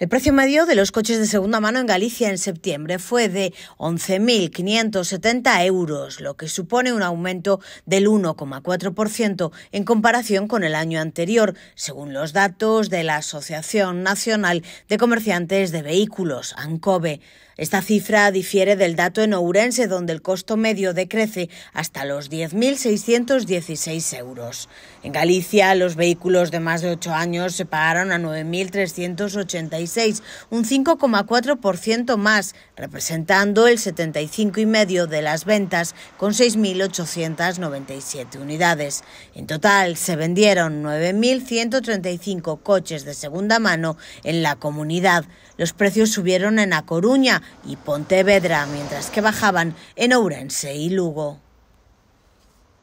El precio medio de los coches de segunda mano en Galicia en septiembre fue de 11.570 euros, lo que supone un aumento del 1,4% en comparación con el año anterior, según los datos de la Asociación Nacional de Comerciantes de Vehículos, ANCOVE. Esta cifra difiere del dato en Ourense, donde el costo medio decrece hasta los 10.616 euros. En Galicia, los vehículos de más de 8 años se pagaron a 9.386 un 5,4% más, representando el 75,5% de las ventas con 6.897 unidades. En total, se vendieron 9.135 coches de segunda mano en la comunidad. Los precios subieron en A Coruña y Pontevedra, mientras que bajaban en Ourense y Lugo.